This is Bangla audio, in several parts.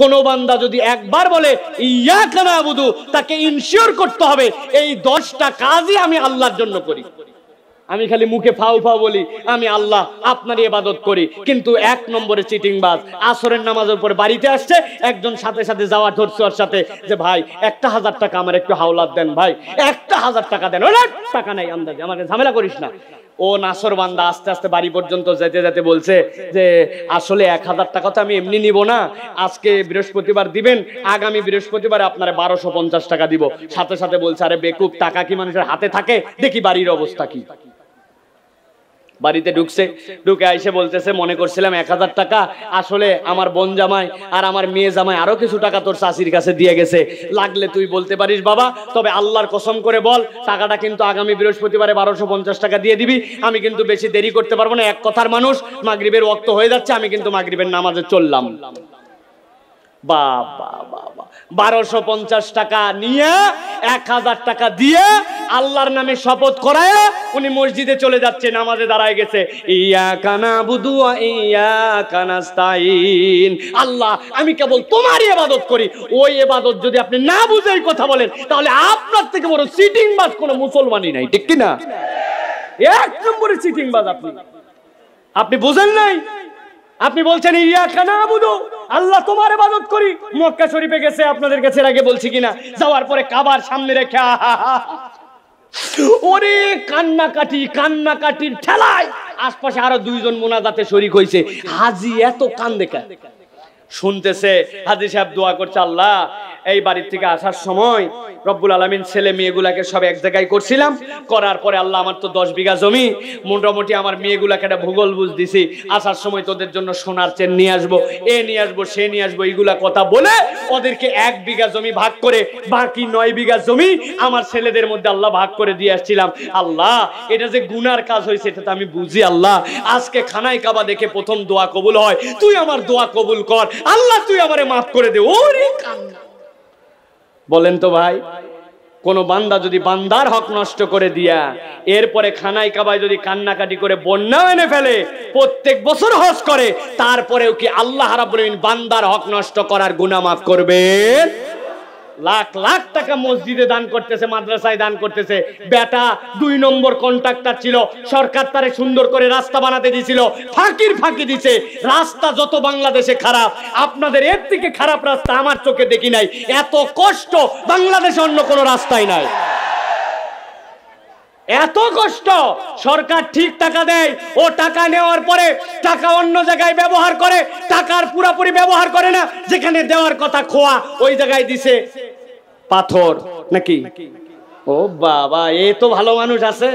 কোনো বান্দা যদি একবার বলে ইয়া কানা বুধু তাকে ইনশিওর করতে হবে এই দশটা কাজই আমি আল্লাহর জন্য করি আমি খালি মুখে ফাউ ফাউ বলি আমি আল্লাহ আপনারই এবাদত করি কিন্তু এক নম্বরে চিটিংবাজ আসরের নামাজের পর বাড়িতে আসছে একজন সাথে সাথে যাওয়া ধরছে ওর সাথে যে ভাই একটা হাজার টাকা আমার একটু হাওলাত দেন ভাই একটা হাজার টাকা দেন ওরা টাকা নাই আন্দাজে আমাকে ঝামেলা করিস না ও নাসর বান্দা আস্তে আস্তে বাড়ি পর্যন্ত যেতে যেতে বলছে যে আসলে এক হাজার টাকা তো আমি এমনি নিব না আজকে বৃহস্পতিবার দিবেন আগামী বৃহস্পতিবার আপনার বারোশো পঞ্চাশ টাকা দিব সাথে সাথে বলছে আরে বেকুব টাকা কি মানুষের হাতে থাকে দেখি বাড়ির অবস্থা কি বাড়িতে ঢুকছে ঢুকে আইসে বলতেছে মনে করছিলাম এক হাজার টাকা আসলে আমার বোন জামাই আর আমার মেয়ে জামাই আরো কিছু টাকা তোর চাষির কাছে দিয়ে গেছে লাগলে তুই বলতে পারিস বাবা তবে আল্লাহর কসম করে বল টাকাটা কিন্তু আগামী বৃহস্পতিবারে বারোশো পঞ্চাশ টাকা দিয়ে দিবি আমি কিন্তু বেশি দেরি করতে পারবো না এক কথার মানুষ মাগরীবের অক্ত হয়ে যাচ্ছে আমি কিন্তু মাগরীবের নামাজে চললাম বা বা বারোশো পঞ্চাশ টাকা নিয়ে এক হাজার টাকা দিয়ে আল্লাহর নামে শপথ করায় উনি মসজিদে চলে যাচ্ছে নামাজে দাঁড়ায় গেছে ইয়া কানা বুদুয়া ইয়া কানাস্তাইন আল্লাহ আমি কেবল তোমারই এবাদত করি ওই এবাদত যদি আপনি না বুঝেই কথা বলেন তাহলে আপনার থেকে বড় সিটিং বাস কোনো মুসলমানই নাই ঠিক কিনা এক নম্বরের সিটিং বাস আপনি আপনি বুঝেন নাই আপনি বলছেন ইয়াকা না বুধু আল্লাহ তোমার ইবাদত করি মক্কা শরীফে গেছে আপনাদের কাছে আগে বলছি কিনা যাওয়ার পরে কাবার সামনে রেখে ওরে কান্নাকাটি কান্নাকাটির ঠেলায় আশপাশে আরো দুইজন মোনাজাতে শরিক হয়েছে হাজি এত কান দেখা শুনতেছে হাজি সাহেব দোয়া করছে আল্লাহ এই বাড়ির থেকে আসার সময় রব্বুল আলমিন ছেলে মেয়েগুলাকে সব এক জায়গায় করছিলাম করার পরে আল্লাহ আমার তো দশ বিঘা জমি মোটামুটি আমার মেয়েগুলাকে একটা ভূগোল বুঝ দিছি আসার সময় তোদের জন্য সোনার চেন নিয়ে আসবো এ নিয়ে আসবো সে নিয়ে আসবো এইগুলা কথা বলে ওদেরকে এক বিঘা জমি ভাগ করে বাকি নয় বিঘা জমি আমার ছেলেদের মধ্যে আল্লাহ ভাগ করে দিয়ে আসছিলাম আল্লাহ এটা যে গুনার কাজ হয়েছে এটা তো আমি বুঝি আল্লাহ আজকে খানায় কাবা দেখে প্রথম দোয়া কবুল হয় তুই আমার দোয়া কবুল কর আল্লাহ তুই আমারে মাফ করে দে ওরে কান্না বলেন তো ভাই কোন বান্দা যদি বান্দার হক নষ্ট করে দিয়া এরপরে খানায় কাবায় যদি কান্নাকাটি করে বন্যা এনে ফেলে প্রত্যেক বছর হস করে তারপরেও কি আল্লাহ রাবুল বান্দার হক নষ্ট করার গুনামাফ মাফ করবেন লাখ লাখ টাকা মসজিদে দান করতেছে মাদ্রাসায় দান করতেছে বেটা দুই নম্বর কন্ট্রাক্টর ছিল সরকার তারে সুন্দর করে রাস্তা বানাতে দিছিল ফাঁকির ফাঁকি দিছে রাস্তা যত বাংলাদেশে খারাপ আপনাদের এর থেকে খারাপ রাস্তা আমার চোখে দেখি নাই এত কষ্ট বাংলাদেশে অন্য কোনো রাস্তায় নাই এত কষ্ট সরকার ঠিক টাকা দেয় ও টাকা নেওয়ার পরে টাকা অন্য জায়গায় ব্যবহার করে টাকার পুরাপুরি ব্যবহার করে না যেখানে দেওয়ার কথা খোয়া ওই জায়গায় দিছে পাথর নাকি ও বাবা এ তো ভালো মানুষ আছে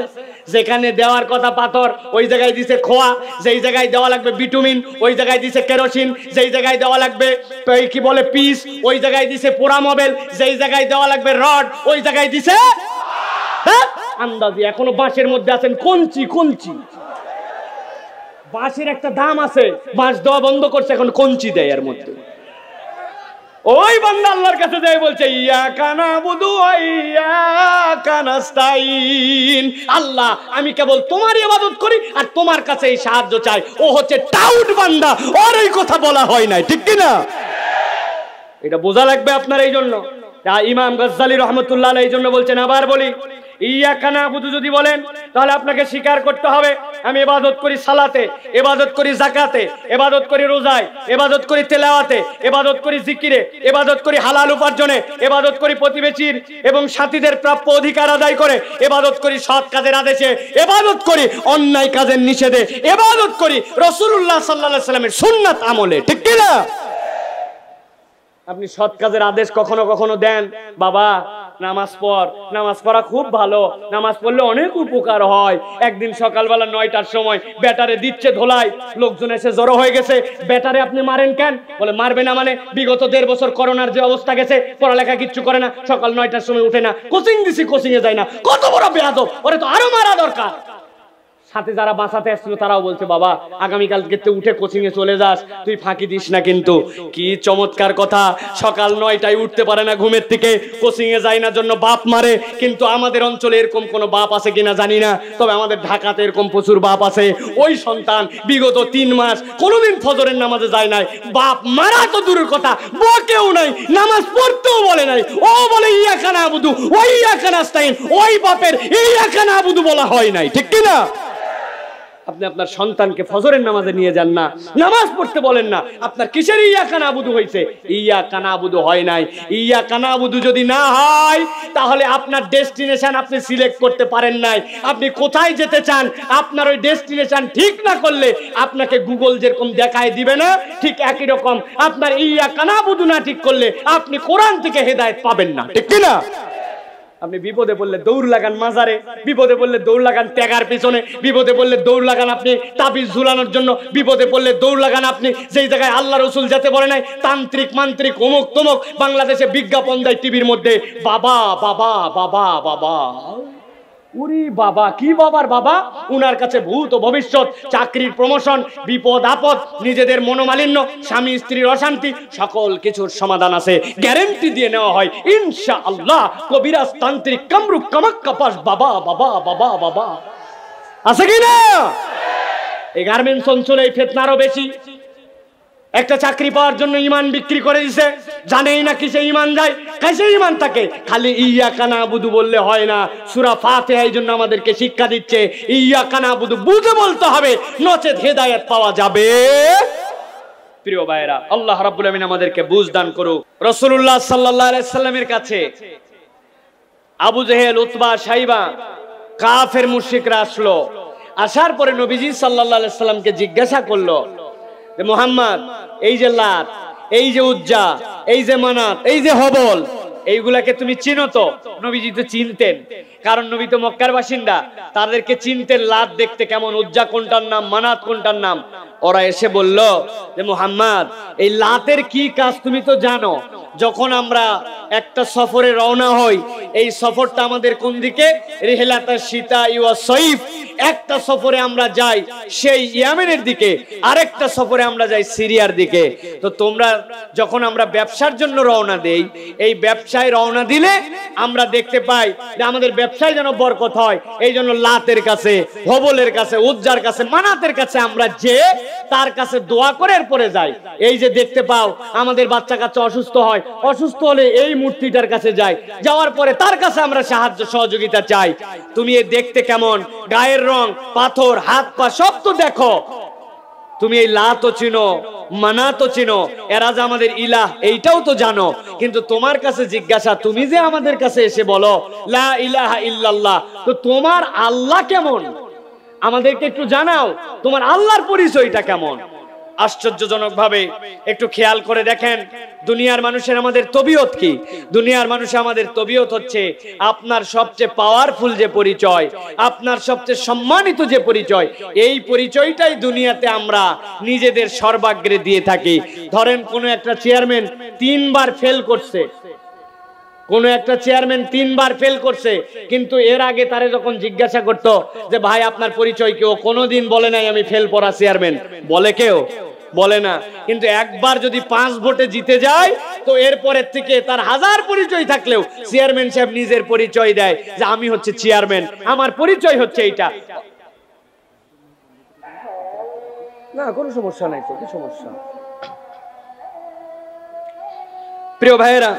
যেখানে দেওয়ার কথা পাথর ওই জায়গায় দিছে খোয়া যেই জায়গায় দেওয়া লাগবে ভিটামিন ওই জায়গায় দিছে কেরোসিন যেই জায়গায় দেওয়া লাগবে কি বলে পিস ওই জায়গায় দিছে পোড়া মোবাইল যেই জায়গায় দেওয়া লাগবে রড ওই জায়গায় দিছে আন্দাজি এখনো বাঁশের মধ্যে আছেন কঞ্চি কঞ্চি বাঁশের একটা দাম আছে বাঁশ দেওয়া বন্ধ করছে এখন কঞ্চি দেয় এর মধ্যে ওই বান্দা আল্লাহর কাছে যাই বলছে ইয়া কানা বুধু আল্লাহ আমি কেবল তোমার ইবাদত করি আর তোমার কাছে এই সাহায্য চাই ও হচ্ছে টাউট বান্দা ওর এই কথা বলা হয় নাই ঠিক কি না এটা বোঝা লাগবে আপনার এই জন্য ইমাম গজ্জালি রহমতুল্লাহ এই জন্য বলছেন আবার বলি ইয়া কানা বুধু যদি বলেন তাহলে আপনাকে স্বীকার করতে হবে আমি এবাদত করি সালাতে এবাদত করি জাকাতে এবাদত করি রোজায় এবাদত করি তেলাওয়াতে এবাদত করি জিকিরে এবাদত করি হালাল উপার্জনে এবাদত করি প্রতিবেশীর এবং সাথীদের প্রাপ্য অধিকার আদায় করে এবাদত করি সৎ কাজের আদেশে এবাদত করি অন্যায় কাজের নিষেধে এবাদত করি রসুল্লাহ সাল্লা সাল্লামের সুন্নাত আমলে ঠিক কিনা আপনি সৎ কাজের আদেশ কখনো কখনো দেন বাবা নামাজ পড় নামাজ পড়া খুব ভালো নামাজ পড়লে অনেক উপকার হয় একদিন সকালবেলা নয়টার সময় ব্যাটারে দিচ্ছে ধোলাই লোকজন এসে জড়ো হয়ে গেছে ব্যাটারে আপনি মারেন কেন বলে মারবে না মানে বিগত দেড় বছর করোনার যে অবস্থা গেছে পড়ালেখা কিচ্ছু করে না সকাল নয়টার সময় উঠে না কোচিং দিছি কোচিংয়ে যায় না কত বড় বেয়াদব ওরে তো আরো মারা দরকার সাথে যারা বাঁচাতে আসছিল তারাও বলছে বাবা আগামীকাল থেকে উঠে কোচিং এ চলে যাস তুই ফাঁকি দিস না কিন্তু কি চমৎকার কথা সকাল নয়টায় উঠতে পারে না ঘুমের থেকে কোচিং এ যায় না জন্য বাপ মারে কিন্তু আমাদের অঞ্চলে এরকম কোনো বাপ আছে কিনা জানি না তবে আমাদের ঢাকাতে এরকম প্রচুর বাপ আছে ওই সন্তান বিগত তিন মাস কোনোদিন ফজরের নামাজে যায় নাই বাপ মারা তো দূরের কথা কেউ নাই নামাজ পড়তেও বলে নাই ও বলে ইয়াখানা আবুদু ওই ইয়াখানা স্টাইন ওই বাপের ইয়াখানা আবুদু বলা হয় নাই ঠিক কিনা আপনি আপনার সন্তানকে ফজরের নামাজে নিয়ে যান না নামাজ পড়তে বলেন না আপনার কিসের ইয়া কানাবুদু হয়েছে ইয়া কানাবুদু হয় নাই ইয়া কানাবুদু যদি না হয় তাহলে আপনার ডেস্টিনেশন আপনি সিলেক্ট করতে পারেন নাই আপনি কোথায় যেতে চান আপনার ওই ডেস্টিনেশন ঠিক না করলে আপনাকে গুগল যেরকম দেখায় দিবে না ঠিক একই রকম আপনার ইয়া কানাবুদু না ঠিক করলে আপনি কোরআন থেকে হেদায়েত পাবেন না ঠিক কিনা আপনি বিপদে বললে দৌড় লাগান মাজারে বিপদে বললে দৌড় লাগান ট্যাগার পিছনে বিপদে বললে দৌড় লাগান আপনি তাবিজ ঝুলানোর জন্য বিপদে পড়লে দৌড় লাগান আপনি যেই জায়গায় আল্লাহ রসুল যেতে পারে নাই তান্ত্রিক মান্ত্রিক অমুক তমুক বাংলাদেশে বিজ্ঞাপন দেয় টিভির মধ্যে বাবা বাবা বাবা বাবা উরি বাবা কি বাবার বাবা উনার কাছে ভূত ও ভবিষ্যৎ চাকরির প্রমোশন বিপদ আপদ নিজেদের মনোমালিন্য স্বামী স্ত্রীর অশান্তি সকল কিছুর সমাধান আছে গ্যারেন্টি দিয়ে নেওয়া হয় ইনশা আল্লাহ কবিরাজ তান্ত্রিক কামরুক কামাক্কাপাস বাবা বাবা বাবা বাবা আছে কি না এই গার্মেন্টস অঞ্চলে ফেতনারও বেশি একটা চাকরি পাওয়ার জন্য ইমান বিক্রি করে দিছে জানেই না কিসে ইমান যায় কাছে ইমান থাকে খালি ইয়া কানা বুধু বললে হয় না সুরা ফাতে এই জন্য আমাদেরকে শিক্ষা দিচ্ছে ইয়া কানা বুধু বুঝে বলতে হবে নচেত হেদায়ত পাওয়া যাবে প্রিয় ভাইরা আল্লাহ রাব্বুল আমিন আমাদেরকে বুঝ দান করুক রাসূলুল্লাহ সাল্লাল্লাহু আলাইহি সাল্লামের কাছে আবু জেহেল উতবা সাইবা কাফের মুশরিকরা আসলো আসার পরে নবীজি সাল্লাল্লাহু আলাইহি সাল্লামকে জিজ্ঞাসা করলো মোহাম্মদ এই যে লাত এই যে উজ্জা এই যে মানাত এই যে হবল এইগুলাকে তুমি চিনো তো নবীজি তো চিনতেন কারণ নবী তো মক্কার বাসিন্দা তাদেরকে চিনতেন লাত দেখতে কেমন উজ্জা কোনটার নাম মানাত কোনটার নাম ওরা এসে বলল যে মুহাম্মদ এই লাতের কি কাজ তুমি তো জানো যখন আমরা একটা সফরে রওনা হই এই সফরটা আমাদের কোন দিকে রেহেলাতা সীতা ইয়া সৈফ একটা সফরে আমরা যাই সেই ইয়ামেনের দিকে আরেকটা সফরে আমরা যাই সিরিয়ার দিকে তো তোমরা যখন আমরা ব্যবসার জন্য রওনা দেই এই ব্যবসায় রওনা দিলে আমরা দেখতে পাই যে আমাদের ব্যবসায় যেন বরকত হয় এই জন্য লাতের কাছে হবলের কাছে উজ্জার কাছে মানাতের কাছে আমরা যে তার কাছে দোয়া করে এরপরে যায় এই যে দেখতে পাও আমাদের বাচ্চা কাচ্চা অসুস্থ হয় অসুস্থ হলে এই মূর্তিটার কাছে যায় যাওয়ার পরে তার কাছে আমরা সাহায্য সহযোগিতা চাই তুমি এ দেখতে কেমন গায়ের রং পাথর হাত পা সব তো দেখো তুমি এই লা তো চিনো মানা তো চিনো এরা যে আমাদের ইলাহ এইটাও তো জানো কিন্তু তোমার কাছে জিজ্ঞাসা তুমি যে আমাদের কাছে এসে বলো লা ইলাহা ইল্লাল্লাহ তো তোমার আল্লাহ কেমন আমাদেরকে একটু জানাও তোমার আল্লাহর পরিচয়টা কেমন আশ্চর্যজনক ভাবে একটু খেয়াল করে দেখেন দুনিয়ার মানুষের আমাদের তবিয়ত কি দুনিয়ার মানুষের আমাদের তবিয়ত হচ্ছে আপনার সবচেয়ে পাওয়ারফুল যে পরিচয় আপনার সবচেয়ে সম্মানিত যে পরিচয় এই পরিচয়টাই দুনিয়াতে আমরা নিজেদের সর্বাগ্রে দিয়ে থাকি ধরেন কোনো একটা চেয়ারম্যান তিনবার ফেল করছে কোনো একটা চেয়ারম্যান তিনবার ফেল করছে কিন্তু এর আগে তারে যখন জিজ্ঞাসা করত যে ভাই আপনার পরিচয় কেউ কোনোদিন বলে নাই আমি ফেল পড়া চেয়ারম্যান বলে কেউ বলে না কিন্তু একবার যদি পাঁচ ভোটে জিতে যায় তো এরপরের থেকে তার হাজার পরিচয় থাকলেও চেয়ারম্যান সাহেব নিজের পরিচয় দেয় যে আমি হচ্ছে চেয়ারম্যান আমার পরিচয় হচ্ছে এইটা না কোনো সমস্যা নাই তো কি সমস্যা প্রিয় ভাইয়েরা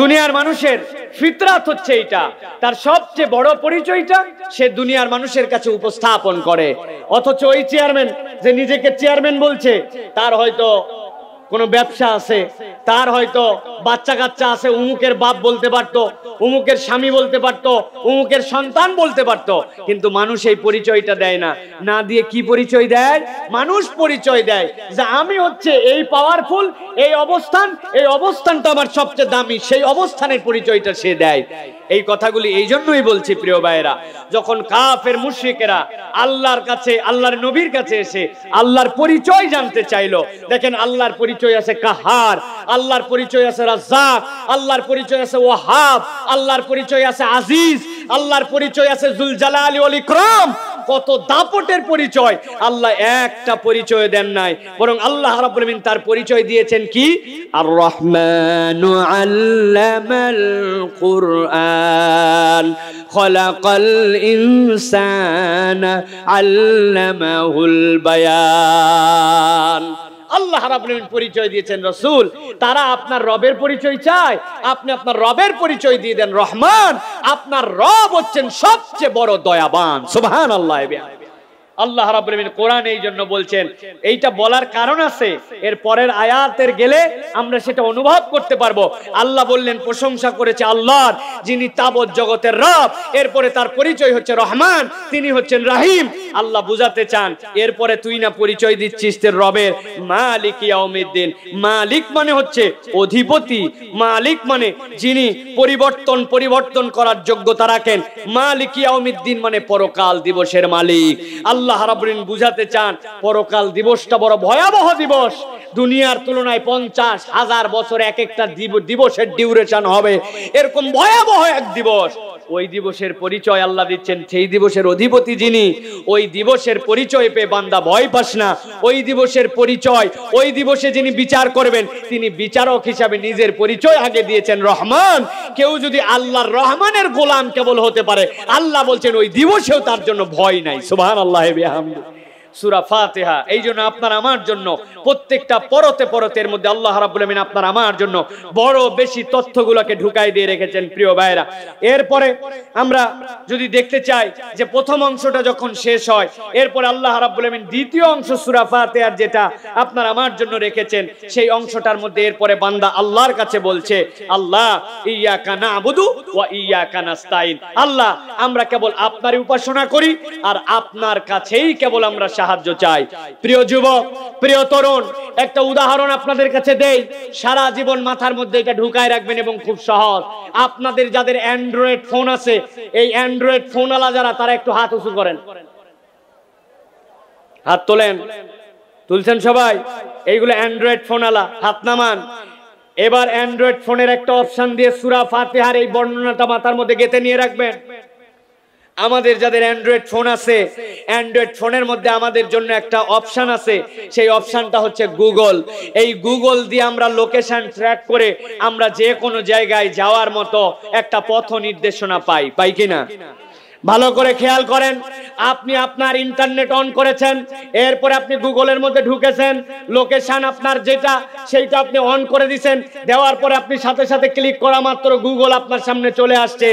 দুনিয়ার মানুষের ফিতরাত হচ্ছে এটা তার সবচেয়ে বড় পরিচয়টা সে দুনিয়ার মানুষের কাছে উপস্থাপন করে অথচ ওই চেয়ারম্যান যে নিজেকে চেয়ারম্যান বলছে তার হয়তো কোনো ব্যবসা আছে তার হয়তো বাচ্চা কাচ্চা আছে উমুকের বাপ বলতে পারতো উমুকের স্বামী বলতে পারতো উমুকের সন্তান বলতে পারতো কিন্তু মানুষ এই পরিচয়টা দেয় না না দিয়ে কি পরিচয় দেয় মানুষ পরিচয় দেয় যে আমি হচ্ছে এই পাওয়ারফুল এই অবস্থান এই অবস্থানটা আমার সবচেয়ে দামি সেই অবস্থানের পরিচয়টা সে দেয় এই কথাগুলি এই জন্যই বলছি প্রিয় ভাইয়েরা যখন কাফের মুশরিকেরা আল্লাহর কাছে আল্লাহর নবীর কাছে এসে আল্লাহর পরিচয় জানতে চাইল দেখেন আল্লাহর পরিচয় পরিচয় আছে কাহার আল্লাহর পরিচয় আছে রাজ্জাক আল্লাহর পরিচয় আছে ওয়াহাব আল্লাহর পরিচয় আছে আজিজ আল্লাহর পরিচয় আছে জুলজালালি ওয়াল ইকরাম কত দাপটের পরিচয় আল্লাহ একটা পরিচয় দেন নাই বরং আল্লাহ রাব্বুল আলামিন তার পরিচয় দিয়েছেন কি আর রহমানু আল্লামাল কুরআন খলাকাল ইনসানা আল্লামাহুল বায়ান আল্লাহ রাবুল পরিচয় দিয়েছেন রসুল তারা আপনার রবের পরিচয় চায় আপনি আপনার রবের পরিচয় দিয়ে দেন রহমান আপনার রব হচ্ছেন সবচেয়ে বড় দয়াবান সুভান আল্লাহ আল্লাহ রাবুলমিন কোরআন এই জন্য বলছেন এইটা বলার কারণ আছে এর পরের আয়াতের গেলে আমরা সেটা অনুভব করতে পারবো আল্লাহ বললেন প্রশংসা করেছে আল্লাহর যিনি তাবৎ জগতের রব এরপরে তার পরিচয় হচ্ছে রহমান তিনি হচ্ছেন রাহিম আল্লাহ বুঝাতে চান এরপরে তুই না পরিচয় দিচ্ছিস তোর রবের মালিক ইয়াউমিদ্দিন মালিক মানে হচ্ছে অধিপতি মালিক মানে যিনি পরিবর্তন পরিবর্তন করার যোগ্যতা রাখেন মালিক ইয়াউমিদ্দিন মানে পরকাল দিবসের মালিক আল্লাহ আল্লাহ রাবরিন বুঝাতে চান পরকাল দিবসটা বড় ভয়াবহ দিবস দুনিয়ার তুলনায় পঞ্চাশ হাজার বছর এক একটা দিবসের ডিউরেশন হবে এরকম ভয়াবহ এক দিবস ওই দিবসের পরিচয় আল্লাহ দিচ্ছেন সেই দিবসের অধিপতি যিনি ওই দিবসের পরিচয় পেয়ে বান্দা ভয় পাস না ওই দিবসের পরিচয় ওই দিবসে যিনি বিচার করবেন তিনি বিচারক হিসাবে নিজের পরিচয় আগে দিয়েছেন রহমান কেউ যদি আল্লাহর রহমানের গোলাম কেবল হতে পারে আল্লাহ বলছেন ওই দিবসেও তার জন্য ভয় নাই সুবাহ আল্লাহ সুরা ফাতেহা এই জন্য আপনার আমার জন্য প্রত্যেকটা পরতে পরতে এর মধ্যে আল্লাহ রাবুল আমিন আপনার আমার জন্য বড় বেশি তথ্যগুলোকে ঢুকাই দিয়ে রেখেছেন প্রিয় ভাইরা এরপরে আমরা যদি দেখতে চাই যে প্রথম অংশটা যখন শেষ হয় এরপরে আল্লাহ রাবুল আমিন দ্বিতীয় অংশ সুরা ফাতেহার যেটা আপনার আমার জন্য রেখেছেন সেই অংশটার মধ্যে এরপরে বান্দা আল্লাহর কাছে বলছে আল্লাহ ইয়া কানা আবুদু ওয়া ইয়া কানাস্তাইন আল্লাহ আমরা কেবল আপনারই উপাসনা করি আর আপনার কাছেই কেবল আমরা সাহায্য চাই প্রিয় যুবক প্রিয় তরুণ একটা উদাহরণ আপনাদের কাছে দেই সারা জীবন মাথার মধ্যে এটা ঢুকায় রাখবেন এবং খুব সহজ আপনাদের যাদের অ্যান্ড্রয়েড ফোন আছে এই অ্যান্ড্রয়েড ফোন আলা যারা তারা একটু হাত উঁচু করেন হাত তোলেন তুলছেন সবাই এইগুলো অ্যান্ড্রয়েড ফোন আলা হাত নামান এবার অ্যান্ড্রয়েড ফোনের একটা অপশন দিয়ে সুরা ফাতেহার এই বর্ণনাটা মাথার মধ্যে গেতে নিয়ে রাখবেন আমাদের যাদের অ্যান্ড্রয়েড ফোন আছে অ্যান্ড্রয়েড ফোনের মধ্যে আমাদের জন্য একটা অপশান আছে সেই অপশানটা হচ্ছে গুগল এই গুগল দিয়ে আমরা লোকেশান ট্র্যাক করে আমরা যে কোনো জায়গায় যাওয়ার মতো একটা পথ নির্দেশনা পাই পাই কিনা ভালো করে খেয়াল করেন আপনি আপনার ইন্টারনেট অন করেছেন এরপর আপনি গুগলের মধ্যে ঢুকেছেন লোকেশান আপনার যেটা সেইটা আপনি অন করে দিছেন দেওয়ার পরে আপনি সাথে সাথে ক্লিক করা মাত্র গুগল আপনার সামনে চলে আসছে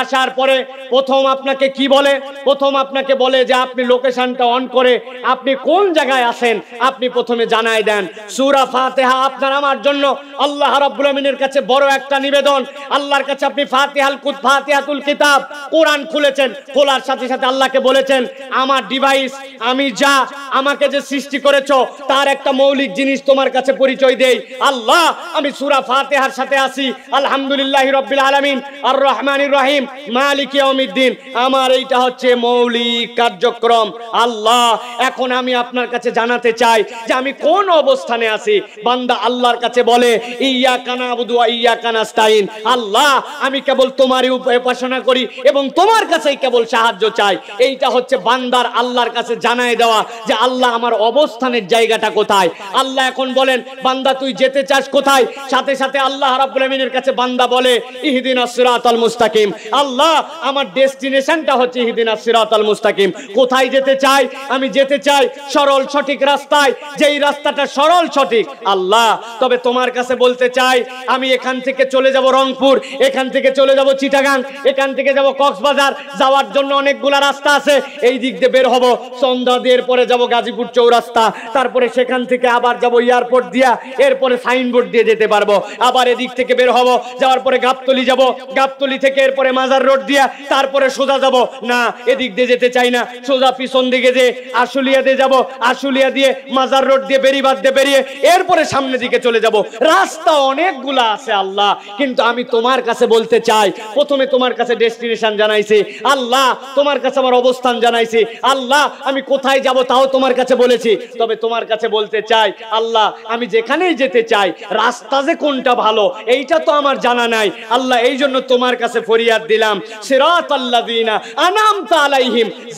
আসার পরে প্রথম আপনাকে কি বলে প্রথম আপনাকে বলে যে আপনি লোকেশনটা অন করে আপনি কোন জায়গায় আসেন আপনি প্রথমে জানাই দেন সুরা ফাতেহা আপনার আমার জন্য আল্লাহ রাব্বুল আমিনের কাছে বড় একটা নিবেদন আল্লাহর কাছে আপনি ফাতেহাল কুত ফাতেহাতুল কিতাব কোরআন খুলেছেন খোলার সাথে সাথে আল্লাহকে বলেছেন আমার ডিভাইস আমি যা আমাকে যে সৃষ্টি করেছ তার একটা মৌলিক জিনিস তোমার কাছে পরিচয় দেই আল্লাহ আমি সুরা ফাতেহার সাথে আসি আলহামদুলিল্লাহ রব্বিল আলমিন আর রহমানুর রহিম মালিকীয় দিন আমার এইটা হচ্ছে মৌলিক কার্যক্রম আল্লাহ এখন আমি আপনার কাছে জানাতে চাই যে আমি কোন অবস্থানে আছি বান্দা আল্লাহর কাছে বলে ইয়া কানা বুদুয়া ইয়া কানাস্তাইন আল্লাহ আমি কেবল তোমারই উপাসনা করি এবং তোমার কাছেই কেবল সাহায্য চাই এইটা হচ্ছে বান্দার আল্লাহর কাছে জানায় দেওয়া যে আল্লাহ আমার অবস্থানের জায়গাটা কোথায় আল্লাহ এখন বলেন বান্দা তুই যেতে চাস কোথায় সাথে সাথে আল্লাহ রাব্বুল আমিনের কাছে বান্দা বলে ইহদিন আসরাতাল মুস্তাকিম আল্লাহ আমার ডেস্টিনেশনটা হচ্ছে হিদিনা সিরাতাল মুস্তাকিম কোথায় যেতে চাই আমি যেতে চাই সরল সঠিক রাস্তায় যেই রাস্তাটা সরল সঠিক আল্লাহ তবে তোমার কাছে বলতে চাই আমি এখান থেকে চলে যাব রংপুর এখান থেকে চলে যাব চিটাগাং এখান থেকে যাব কক্সবাজার যাওয়ার জন্য রাস্তা আছে এই দিক দিয়ে বের যাব গাজীপুর চৌরাস্তা তারপরে সেখান থেকে আবার যাব এয়ারপোর্ট দিয়া এরপরে সাইনবোর্ড দিয়ে যেতে পারবো আবার এদিক থেকে বের হব যাওয়ার পরে গাবতলি যাব গাবতলি থেকে এরপরে মাজার রোড দিয়া তারপরে সোজা যাব না এদিক দিয়ে যেতে চাই না সোজা পিছন দিকে যে আশুলিয়া দিয়ে যাব আশুলিয়া দিয়ে মাজার রোড দিয়ে বেরিবাদ দিয়ে বেরিয়ে এরপরে সামনের দিকে চলে যাব রাস্তা অনেকগুলা আছে আল্লাহ কিন্তু আমি তোমার কাছে বলতে চাই প্রথমে তোমার কাছে ডেস্টিনেশন জানাইছি আল্লাহ তোমার কাছে আমার অবস্থান জানাইছি আল্লাহ আমি কোথায় যাব তাও তোমার কাছে বলেছি তবে তোমার কাছে বলতে চাই আল্লাহ আমি যেখানেই যেতে চাই রাস্তা যে কোনটা ভালো এইটা তো আমার জানা নাই আল্লাহ এই জন্য তোমার কাছে ফরিয়াদ দিলাম সেরাত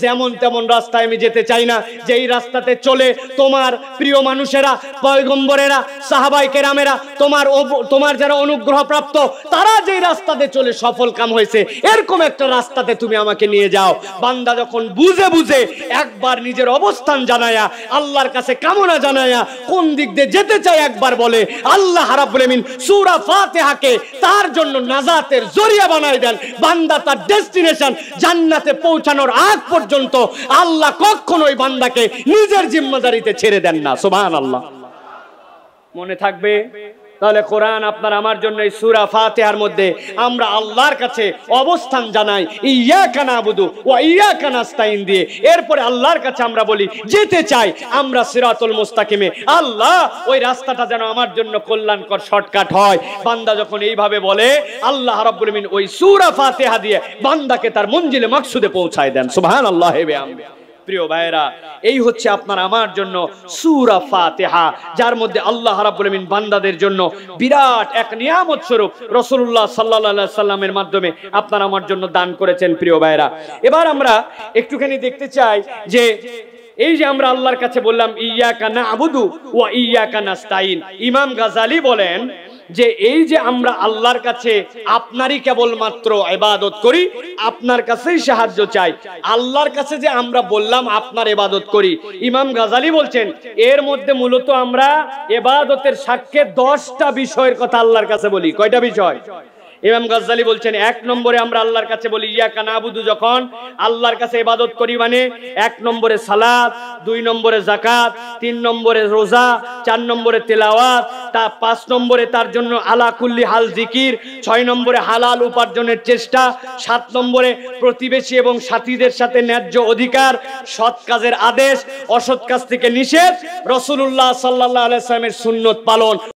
যেমন তেমন রাস্তায় আমি যেতে চাই না যেই রাস্তাতে চলে তোমার প্রিয় মানুষেরা পয়গম্বরেরা সাহাবাই কেরামেরা তোমার তোমার যারা অনুগ্রহ প্রাপ্ত তারা যেই রাস্তাতে চলে সফল কাম হয়েছে এরকম একটা রাস্তাতে তুমি আমাকে নিয়ে যাও বান্দা যখন বুঝে বুঝে একবার নিজের অবস্থান জানায়া আল্লাহর কাছে কামনা জানায়া কোন দিক দিয়ে যেতে চাই একবার বলে আল্লাহ রাব্বুল আমিন সূরা তার জন্য নাজাতের জরিয়া বানায় দেন বান্দা তার ডেস্টিনেশন জান্নাতে পৌঁছানোর আগ পর্যন্ত আল্লাহ কখনোই বান্দাকে নিজের জিম্মাদারিতে ছেড়ে দেন না সুবহানাল্লাহ মনে থাকবে তাহলে কোরআন আপনার আমার জন্য এই সুরা ফাতেহার মধ্যে আমরা আল্লাহর কাছে অবস্থান জানাই ইয়া কানা বুধু ও ইয়া কানাস্তাইন দিয়ে এরপরে আল্লাহর কাছে আমরা বলি যেতে চাই আমরা সিরাতুল মুস্তাকিমে আল্লাহ ওই রাস্তাটা যেন আমার জন্য কল্যাণকর শর্টকাট হয় বান্দা যখন এইভাবে বলে আল্লাহ রব্বুল মিন ওই সুরা ফাতেহা দিয়ে বান্দাকে তার মঞ্জিলে মাকসুদে পৌঁছায় দেন সুবহানাল্লাহ আল্লাহ প্রিয় ভাইরা এই হচ্ছে আপনার আমার জন্য সুরা ফাতেহা যার মধ্যে আল্লাহ রাব্বুল বান্দাদের জন্য বিরাট এক নিয়ামত স্বরূপ রসুল্লাহ সাল্লা সাল্লামের মাধ্যমে আপনার আমার জন্য দান করেছেন প্রিয় ভাইরা এবার আমরা একটুখানি দেখতে চাই যে এই যে আমরা আল্লাহর কাছে বললাম ইয়া কানা আবুদু ও ইয়া কানা ইমাম গাজালি বলেন যে এই যে আমরা আল্লাহর কাছে আপনারই কেবলমাত্র এবাদত করি আপনার কাছেই সাহায্য চাই আল্লাহর কাছে যে আমরা বললাম আপনার এবাদত করি ইমাম গাজালি বলছেন এর মধ্যে মূলত আমরা এবাদতের সাক্ষ্যে দশটা বিষয়ের কথা আল্লাহর কাছে বলি কয়টা বিষয় ইমাম গাজ্জালি বলছেন এক নম্বরে আমরা আল্লাহর কাছে বলি ইয়া কানাবুদু যখন আল্লাহর কাছে ইবাদত করি মানে এক নম্বরে সালাত দুই নম্বরে জাকাত তিন নম্বরে রোজা চার নম্বরে তেলাওয়াত তা পাঁচ নম্বরে তার জন্য আলাকুল্লি হাল জিকির ছয় নম্বরে হালাল উপার্জনের চেষ্টা সাত নম্বরে প্রতিবেশী এবং সাথীদের সাথে ন্যায্য অধিকার সৎ কাজের আদেশ অসৎ কাজ থেকে নিষেধ রসুল্লাহ সাল্লাহ আলাইসলামের সুন্নত পালন